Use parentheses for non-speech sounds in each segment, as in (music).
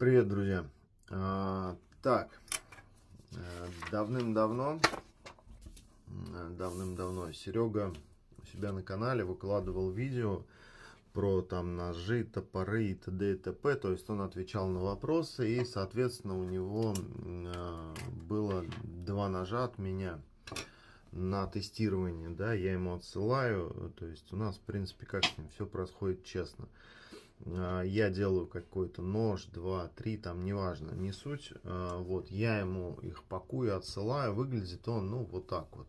Привет, друзья. А, так, э, давным-давно, э, давным-давно Серега у себя на канале выкладывал видео про там ножи, топоры и т.д. и т.п. То есть он отвечал на вопросы и, соответственно, у него э, было два ножа от меня на тестирование, да, я ему отсылаю, то есть у нас, в принципе, как с ним, все происходит честно. А, я делаю какой-то нож, два, три, там неважно, не суть. А, вот, я ему их пакую, отсылаю, выглядит он, ну, вот так вот.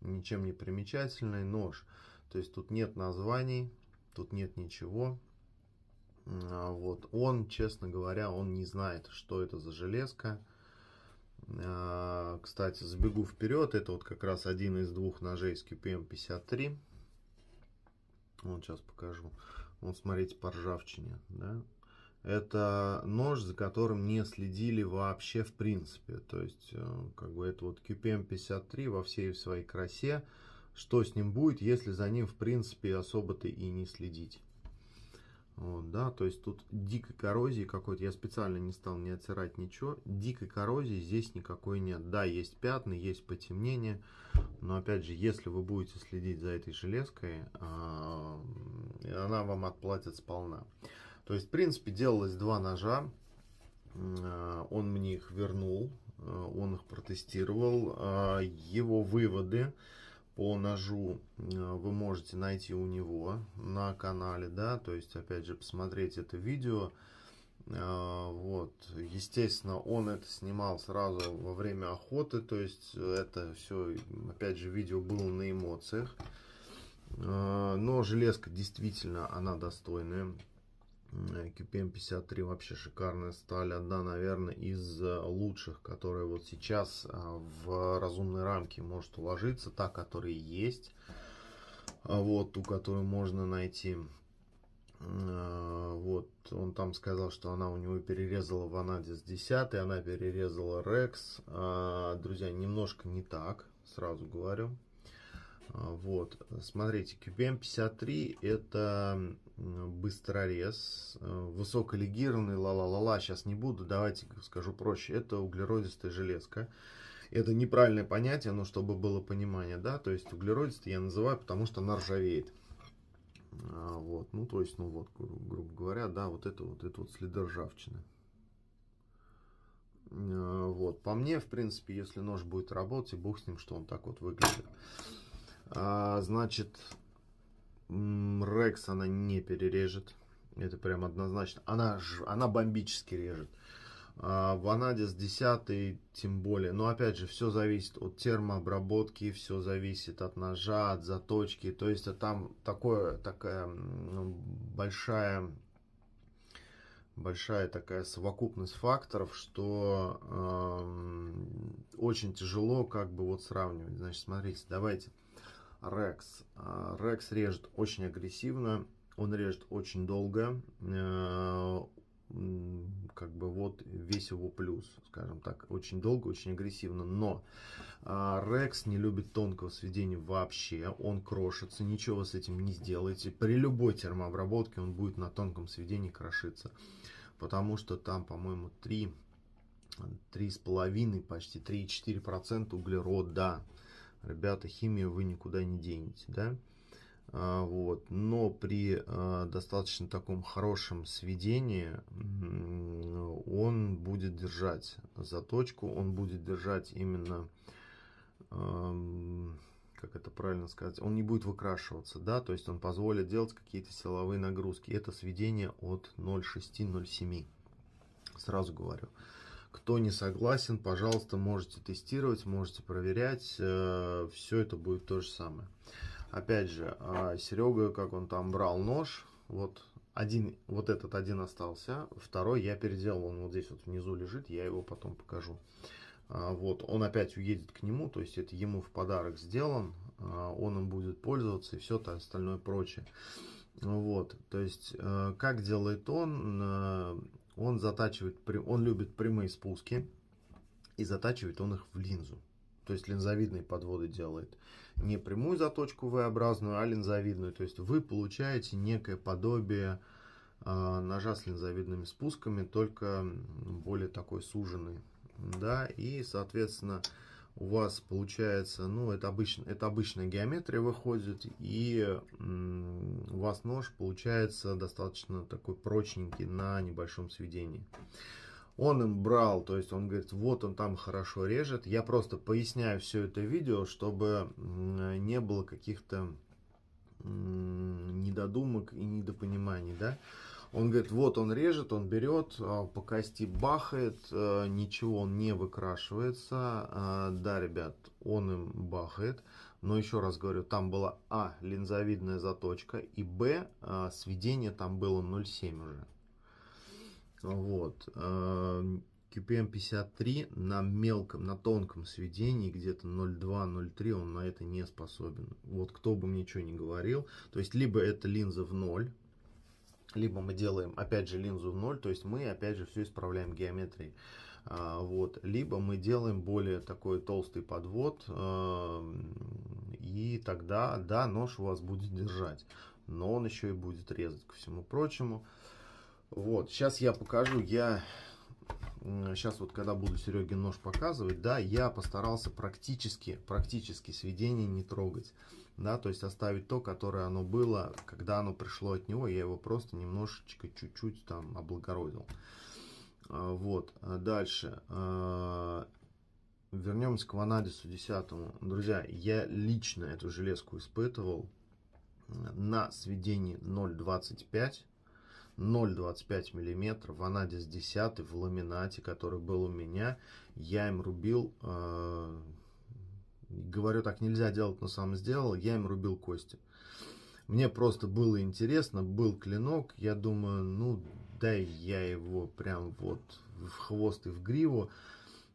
Ничем не примечательный нож. То есть тут нет названий, тут нет ничего. А, вот, он, честно говоря, он не знает, что это за железка. Кстати, забегу вперед, это вот как раз один из двух ножей с QPM-53. Эм вот сейчас покажу вот смотрите по ржавчине, да, это нож, за которым не следили вообще в принципе. То есть, э, как бы это вот QPM-53 эм во всей своей красе. Что с ним будет, если за ним в принципе особо-то и не следить? Вот, да, то есть тут дикой коррозии какой-то, я специально не стал не оттирать ничего, дикой коррозии здесь никакой нет. Да, есть пятна, есть потемнение, но опять же, если вы будете следить за этой железкой, а, она вам отплатит сполна. То есть, в принципе, делалось два ножа, он мне их вернул, э, он их протестировал, а, его выводы по ножу э, вы можете найти у него на канале, да, то есть, опять же, посмотреть это видео. Э, вот, естественно, он это снимал сразу во время охоты, то есть это все, опять же, видео было на эмоциях. Э, но железка действительно, она достойная. QPM53 вообще шикарная сталь. Одна, наверное, из э, лучших, которая вот сейчас а, в разумной рамке может уложиться. Та, которая есть. А, вот, ту, которую можно найти. А, вот, он там сказал, что она у него перерезала Ванадис 10, она перерезала Рекс. Друзья, немножко не так, сразу говорю. Вот, смотрите, QPM53 это Э, быстрорез, э, высоколегированный, ла-ла-ла-ла, сейчас не буду, давайте скажу проще, это углеродистая железка. Это неправильное понятие, но чтобы было понимание, да, то есть углеродистый я называю, потому что она ржавеет. А, вот, ну то есть, ну вот, гру грубо говоря, да, вот это вот, это вот следы ржавчины. А, вот, по мне, в принципе, если нож будет работать, бог с ним, что он так вот выглядит. А, значит, Рекс она не перережет. Это прям однозначно. Она, она бомбически режет. А, Ванадис 10 тем более. Но опять же, все зависит от термообработки, все зависит от ножа, от заточки. То есть а там такое, такая ну, большая большая такая совокупность факторов, что э, очень тяжело как бы вот сравнивать. Значит, смотрите, давайте Рекс. Рекс а, режет очень агрессивно, он режет очень долго. Э, как бы вот весь его плюс, скажем так, очень долго, очень агрессивно. Но Рекс а, не любит тонкого сведения вообще, он крошится, ничего вы с этим не сделаете. При любой термообработке он будет на тонком сведении крошиться, потому что там, по-моему, 3 3,5, почти 3,4% углерода ребята, химию вы никуда не денете, да. А, вот. Но при а, достаточно таком хорошем сведении он будет держать заточку, он будет держать именно как это правильно сказать, он не будет выкрашиваться, да, то есть он позволит делать какие-то силовые нагрузки. Это сведение от 0,6-0,7, сразу говорю. Кто не согласен, пожалуйста, можете тестировать, можете проверять. Э, все это будет то же самое. Опять же, а, Серега, как он там брал нож, вот один, вот этот один остался, второй я переделал, он вот здесь вот внизу лежит, я его потом покажу. А, вот, он опять уедет к нему, то есть это ему в подарок сделан, а, он им будет пользоваться и все то остальное прочее. Вот, то есть, э, как делает он, э, он затачивает, он любит прямые спуски и затачивает он их в линзу. То есть линзовидные подводы делает. Не прямую заточку V-образную, а линзовидную. То есть вы получаете некое подобие э, ножа с линзовидными спусками, только более такой суженный. Да, и, соответственно, у вас получается, ну, это, обычно, это обычная геометрия выходит, и у вас нож получается достаточно такой прочненький на небольшом сведении. Он им брал, то есть он говорит, вот он там хорошо режет. Я просто поясняю все это видео, чтобы не было каких-то недодумок и недопониманий, да. Он говорит, вот он режет, он берет, а, по кости бахает, а, ничего он не выкрашивается. А, да, ребят, он им бахает. Но еще раз говорю, там была А, линзовидная заточка, и Б, сведение там было 0,7 уже. Вот. QPM 53 эм на мелком, на тонком сведении, где-то 0,2-0,3, он на это не способен. Вот кто бы мне что ни говорил. То есть, либо это линза в ноль, либо мы делаем опять же линзу в ноль, то есть мы опять же все исправляем геометрией. А, вот. Либо мы делаем более такой толстый подвод, эм, и тогда, да, нож у вас будет держать, но он еще и будет резать ко всему прочему. Вот, сейчас я покажу, я сейчас вот когда буду Сереге нож показывать, да, я постарался практически, практически сведение не трогать, да, то есть оставить то, которое оно было, когда оно пришло от него, я его просто немножечко, чуть-чуть там облагородил. А, вот, а дальше. А, вернемся к Ванадису 10. Друзья, я лично эту железку испытывал на сведении 0.25 0,25 мм, ванадис 10 в ламинате, который был у меня. Я им рубил, э, говорю так нельзя делать, но сам сделал, я им рубил кости. Мне просто было интересно, был клинок, я думаю, ну дай я его прям вот в хвост и в гриву.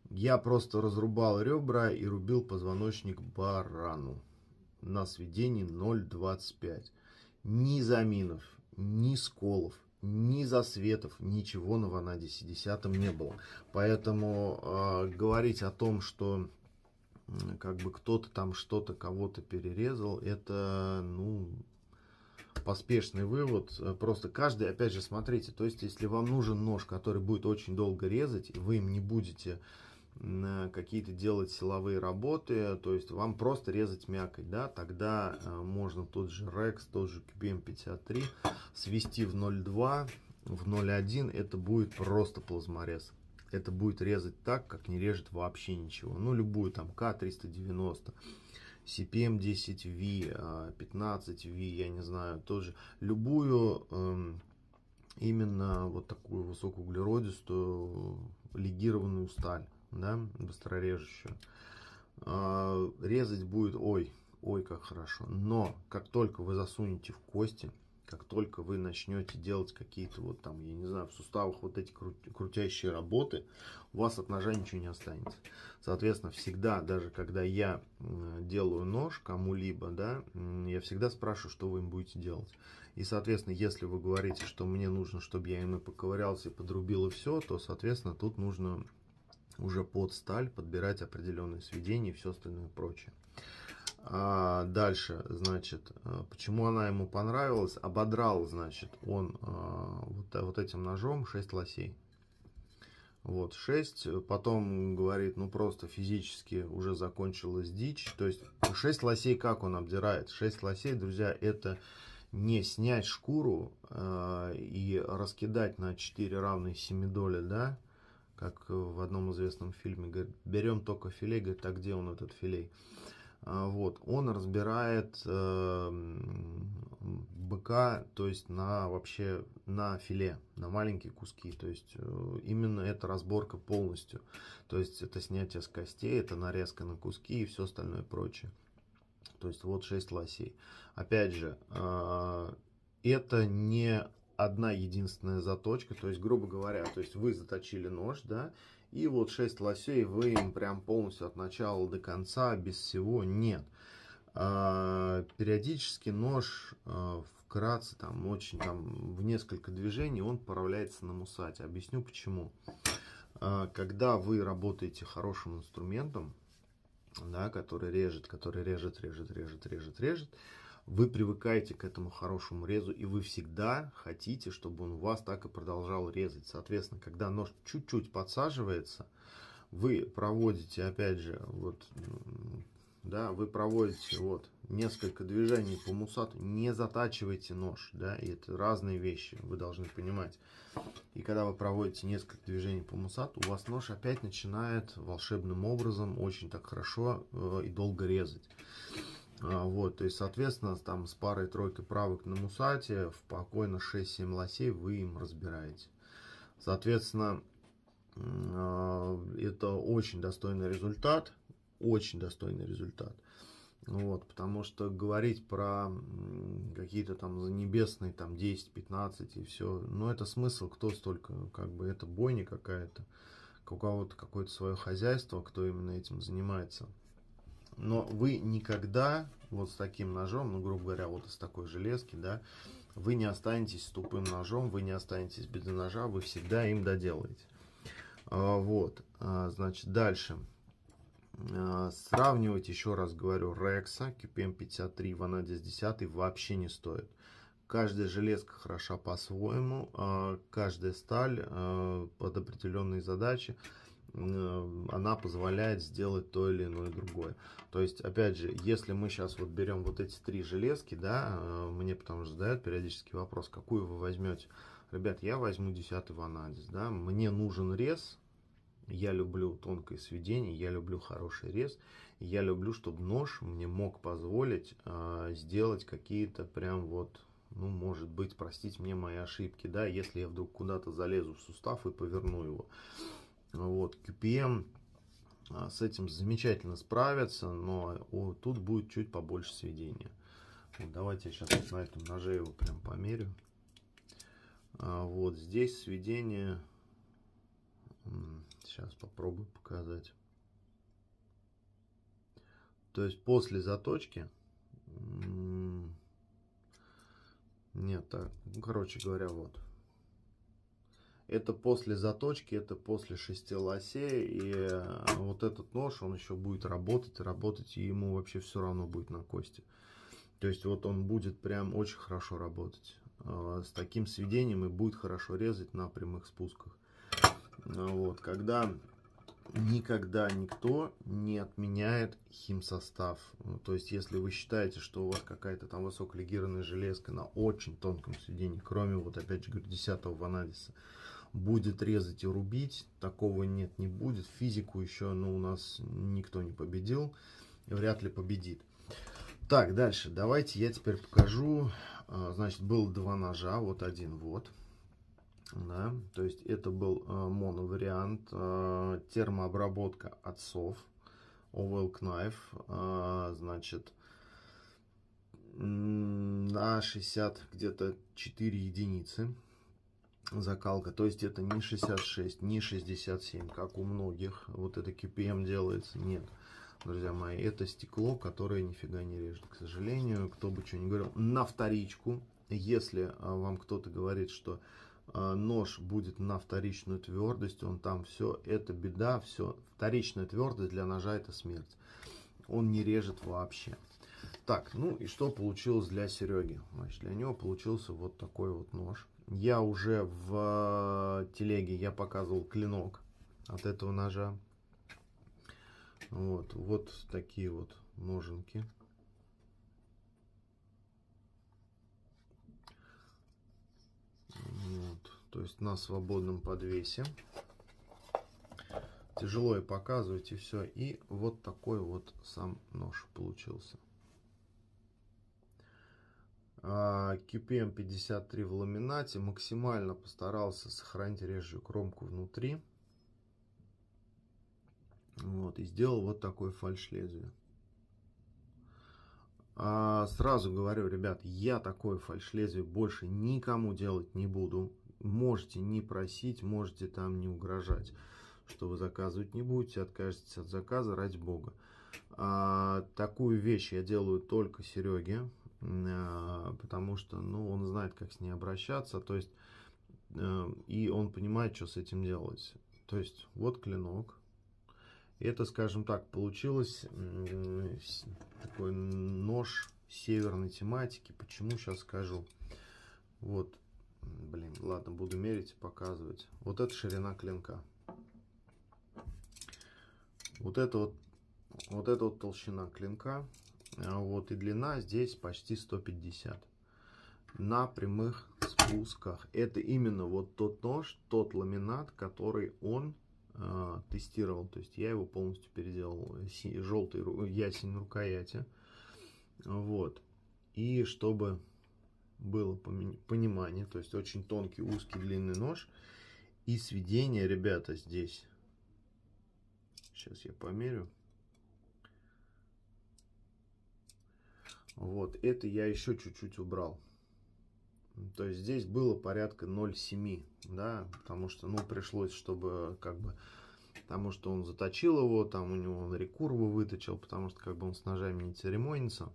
Я просто разрубал ребра и рубил позвоночник барану на сведении 0,25. Ни заминов, ни сколов ни засветов, ничего на Ванаде 10 не было. Поэтому э, говорить о том, что как бы кто-то там что-то кого-то перерезал, это, ну, поспешный вывод. Просто каждый, опять же, смотрите, то есть, если вам нужен нож, который будет очень долго резать, и вы им не будете на какие-то делать силовые работы, то есть вам просто резать мякоть, да, тогда э, можно тот же Rex, тот же QBM53 свести в 0,2, в 0,1, это будет просто плазморез. Это будет резать так, как не режет вообще ничего. Ну, любую там К390, CPM10V, 15V, я не знаю, тоже. Любую эм, именно вот такую высокоуглеродистую легированную сталь да, быстрорежущую, а, резать будет, ой, ой, как хорошо. Но как только вы засунете в кости, как только вы начнете делать какие-то вот там, я не знаю, в суставах вот эти крутящие работы, у вас от ножа ничего не останется. Соответственно, всегда, даже когда я э, делаю нож кому-либо, да, я всегда спрашиваю, что вы им будете делать. И, соответственно, если вы говорите, что мне нужно, чтобы я им и поковырялся, и подрубил, и все, то, соответственно, тут нужно уже под сталь подбирать определенные сведения и все остальное прочее. А дальше, значит, э, почему она ему понравилась? Ободрал, значит, он э, вот, э, вот этим ножом 6 лосей. Вот, 6. Потом говорит, ну просто физически уже закончилась дичь. То есть 6 ну, лосей как он обдирает? 6 лосей, друзья, это не снять шкуру э, и раскидать на 4 равные семидоли, да, как э, в одном известном фильме, говорит, берем только филе, говорит, а где он этот филей? А, вот, он разбирает э, быка, то есть на вообще на филе, на маленькие куски, то есть э, именно эта разборка полностью, то есть это снятие с костей, это нарезка на куски и все остальное прочее. То есть вот 6 лосей. Опять же, э, это не одна единственная заточка, то есть, грубо говоря, то есть вы заточили нож, да, и вот 6 лосей вы им прям полностью от начала до конца без всего нет. А, периодически нож а, вкратце, там, очень, там, в несколько движений он поравляется на мусате. Объясню почему. А, когда вы работаете хорошим инструментом, да, который режет, который режет, режет, режет, режет, режет, вы привыкаете к этому хорошему резу, и вы всегда хотите, чтобы он у вас так и продолжал резать. Соответственно, когда нож чуть-чуть подсаживается, вы проводите, опять же, вот, да, вы проводите вот несколько движений по мусату, не затачивайте нож, да, и это разные вещи, вы должны понимать. И когда вы проводите несколько движений по мусату, у вас нож опять начинает волшебным образом очень так хорошо э, и долго резать. А, вот, то есть, соответственно, там с парой тройкой правок на мусате спокойно 6-7 лосей вы им разбираете. Соответственно, а, это очень достойный результат, очень достойный результат. Вот, потому что говорить про какие-то там небесные там 10-15 и все, ну это смысл, кто столько, как бы это бойня какая-то, у кого-то какое-то свое хозяйство, кто именно этим занимается но вы никогда вот с таким ножом, ну, грубо говоря, вот из такой железки, да, вы не останетесь с тупым ножом, вы не останетесь без ножа, вы всегда им доделаете. А, вот, а, значит, дальше. А, сравнивать, еще раз говорю, Рекса QPM53 в Anadis 10 вообще не стоит. Каждая железка хороша по-своему, каждая сталь под определенные задачи. Э, она позволяет сделать то или иное другое. То есть, опять же, если мы сейчас вот берем вот эти три железки, да, э, мне потому что задают периодически вопрос, какую вы возьмете. Ребят, я возьму десятый Ванадис, да, мне нужен рез, я люблю тонкое сведение, я люблю хороший рез, я люблю, чтобы нож мне мог позволить э, сделать какие-то прям вот, ну, может быть, простить мне мои ошибки, да, если я вдруг куда-то залезу в сустав и поверну его. Вот, QPM а, с этим замечательно справятся, но тут будет чуть побольше сведения. Вот, давайте я сейчас на этом ноже его прям померю. А, вот здесь сведение. Сейчас попробую показать. То есть после заточки. Нет, так, ну, короче говоря, вот. Это после заточки, это после шести лосей. И э, вот этот нож, он еще будет работать, работать, и ему вообще все равно будет на кости. То есть вот он будет прям очень хорошо работать. Э, с таким сведением и будет хорошо резать на прямых спусках. Э, вот, когда никогда никто не отменяет химсостав. Ну, то есть, если вы считаете, что у вас какая-то там высоколегированная железка на очень тонком сведении, кроме вот опять же говорю, 10 ванадиса, будет резать и рубить. Такого нет, не будет. Физику еще ну, у нас никто не победил. И вряд ли победит. Так, дальше. Давайте я теперь покажу. А, значит, был два ножа. Вот один вот. Да, то есть это был а, моновариант. А, термообработка отцов. Oval Knife. Значит, на 60 где-то 4 единицы закалка. То есть это не 66, не 67, как у многих. Вот это KPM делается. Нет, друзья мои, это стекло, которое нифига не режет. К сожалению, кто бы что ни говорил, на вторичку, если а, вам кто-то говорит, что а, нож будет на вторичную твердость, он там все, это беда, все. Вторичная твердость для ножа это смерть. Он не режет вообще. Так, ну и что получилось для Сереги? Значит, для него получился вот такой вот нож. Я уже в э, телеге, я показывал клинок от этого ножа. Вот, вот такие вот ноженки. Вот, то есть на свободном подвесе. Тяжело и показывать, и все. И вот такой вот сам нож получился. QPM а, 53 эм в ламинате. Максимально постарался сохранить режущую кромку внутри. Вот, и сделал вот такой фальшлезвие. А, сразу говорю, ребят, я такое фальшлезвие больше никому делать не буду. Можете не просить, можете там не угрожать, что вы заказывать не будете, откажетесь от заказа, ради бога. А, такую вещь я делаю только Сереге. А, потому что, ну, он знает, как с ней обращаться, то есть, э, и он понимает, что с этим делать. То есть, вот клинок. Это, скажем так, получилось такой нож северной тематики. Почему, сейчас скажу. Вот, блин, ладно, буду мерить и показывать. Вот это ширина клинка. Вот это вот, вот это вот толщина клинка. А вот, и длина здесь почти 150 на прямых спусках. Это именно вот тот нож, тот ламинат, который он э, тестировал. То есть я его полностью переделал. Э, желтый ясень рукояти. Вот. И чтобы было понимание, то есть очень тонкий, узкий, длинный нож. И сведение, ребята, здесь. Сейчас я померю. Вот, это я еще чуть-чуть убрал. То есть здесь было порядка 0,7, да, потому что, ну, пришлось, чтобы, как бы, потому что он заточил его, там у него он рекурву выточил, потому что, как бы, он с ножами не церемонится.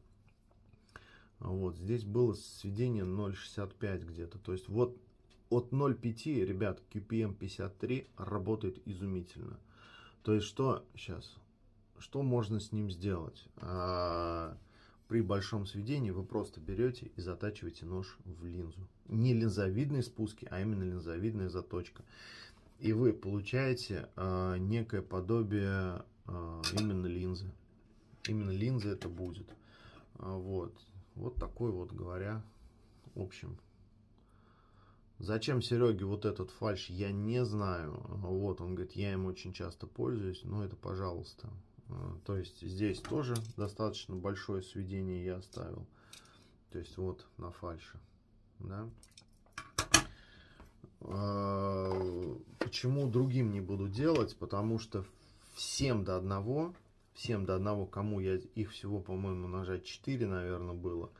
Вот, здесь было сведение 0,65 где-то, то есть вот от 0,5, ребят, QPM 53 эм работает изумительно. То есть что сейчас, что можно с ним сделать? А, при большом сведении вы просто берете и затачиваете нож в линзу. Не линзовидные спуски, а именно линзовидная заточка. И вы получаете э, некое подобие э, именно линзы. Именно линзы это будет. А, вот. Вот такой вот, говоря, в общем. Зачем Сереге вот этот фальш, я не знаю. Вот, он говорит, я им очень часто пользуюсь, но это пожалуйста. Э, то есть здесь тоже достаточно большое сведение я оставил. То есть вот на фальше. Да? Э, почему другим не буду делать? Потому что всем до одного, всем до одного, кому я их всего, по-моему, нажать 4, наверное, было,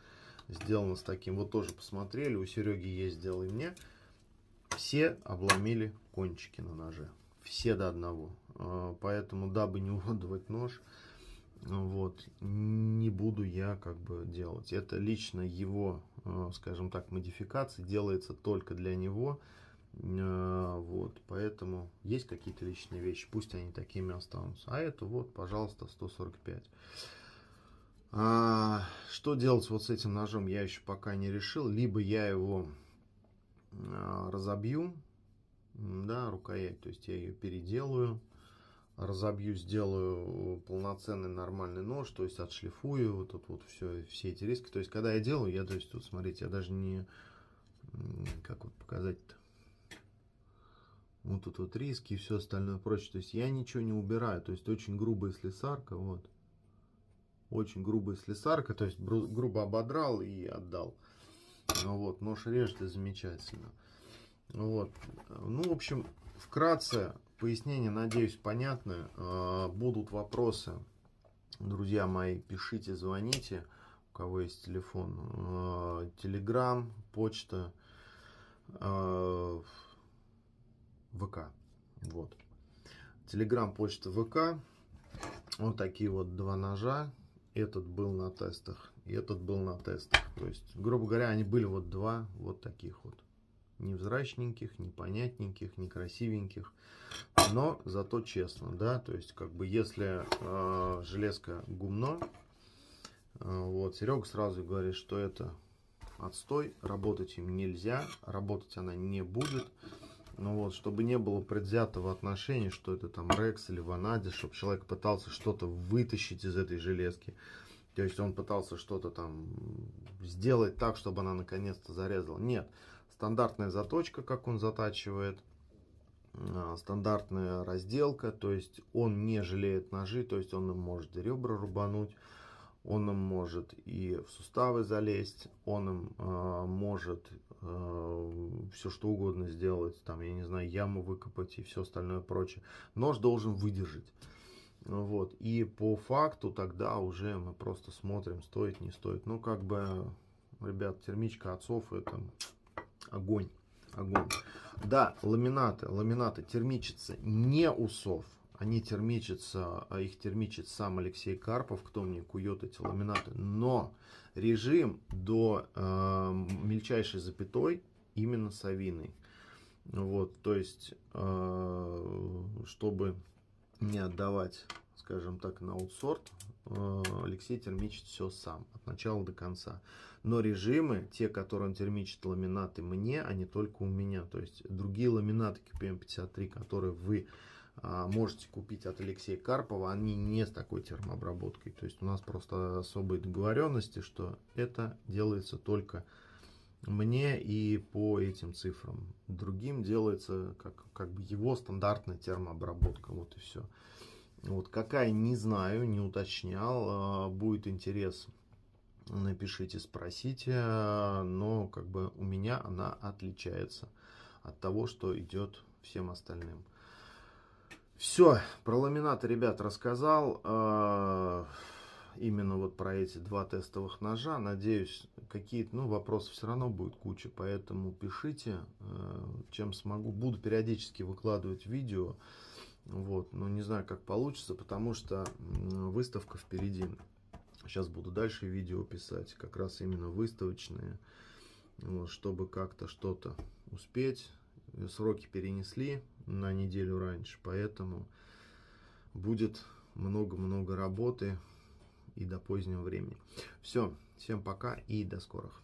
сделано с таким. Вот тоже посмотрели, у Сереги есть, и мне. Все обломили кончики на ноже все до одного. А, поэтому, дабы не (laughs) уродовать нож, вот, не буду я как бы делать. Это лично его, а, скажем так, модификация делается только для него. А, вот, поэтому есть какие-то личные вещи, пусть они такими останутся. А это вот, пожалуйста, 145. А, что делать вот с этим ножом, я еще пока не решил. Либо я его разобью, да, рукоять. То есть я ее переделаю, разобью, сделаю э, полноценный нормальный нож, то есть отшлифую вот тут вот все, все эти риски. То есть когда я делаю, я, то есть тут, смотрите, я даже не, как вот показать-то, вот тут вот риски и все остальное прочее. То есть я ничего не убираю, то есть очень грубая слесарка, вот. Очень грубая слесарка, то есть грубо ободрал и отдал. Вот, нож режет и замечательно. Вот. Ну, в общем, вкратце, пояснение, надеюсь, понятны. А, будут вопросы, друзья мои, пишите, звоните. У кого есть телефон, а, телеграм, почта, а, ВК. Вот. Телеграм, почта, ВК. Вот такие вот два ножа. Этот был на тестах, и этот был на тестах. То есть, грубо говоря, они были вот два вот таких вот невзрачненьких, непонятненьких, некрасивеньких, но зато честно, да, то есть как бы если э, железка гумно, э, вот, Серега сразу говорит, что это отстой, работать им нельзя, работать она не будет, ну вот, чтобы не было предвзятого отношения, что это там Рекс или Ванади, чтобы человек пытался что-то вытащить из этой железки. То есть он пытался что-то там сделать так, чтобы она наконец-то зарезала. Нет, Стандартная заточка, как он затачивает. А, стандартная разделка, то есть он не жалеет ножи, то есть он им может ребра рубануть, он им может и в суставы залезть, он им э, может э, а, все что угодно сделать, там, я не знаю, яму выкопать и все остальное прочее. Нож должен выдержать. Вот. И по факту тогда уже мы просто смотрим, стоит, не стоит. Ну, как бы, ребят, термичка отцов это Огонь. Огонь. Да, ламинаты. Ламинаты термичатся не усов. Они термичатся, а их термичит сам Алексей Карпов, кто мне кует эти ламинаты. Но режим до э, мельчайшей запятой именно совиный. Вот, то есть, э, чтобы не отдавать, скажем так, на аутсорт, Э, Алексей термичит все сам, от начала до конца. Но режимы, те, которые он термичит ламинаты мне, а не только у меня. То есть другие ламинаты КПМ-53, которые вы а, можете купить от Алексея Карпова, они не с такой термообработкой. То есть у нас просто особые договоренности, что это делается только мне и по этим цифрам. Другим делается как, как бы его стандартная термообработка. Вот и все. Вот какая, не знаю, не уточнял. А, будет интерес, напишите, спросите. А, но как бы у меня она отличается от того, что идет всем остальным. Все, про ламинат, ребят, рассказал. А, именно вот про эти два тестовых ножа. Надеюсь, какие-то, ну, вопросы все равно будет куча, поэтому пишите, чем смогу. Буду периодически выкладывать видео. Вот, но не знаю, как получится, потому что выставка впереди. Сейчас буду дальше видео писать, как раз именно выставочные, вот, чтобы как-то что-то успеть. Сроки перенесли на неделю раньше, поэтому будет много-много работы и до позднего времени. Все, всем пока и до скорых.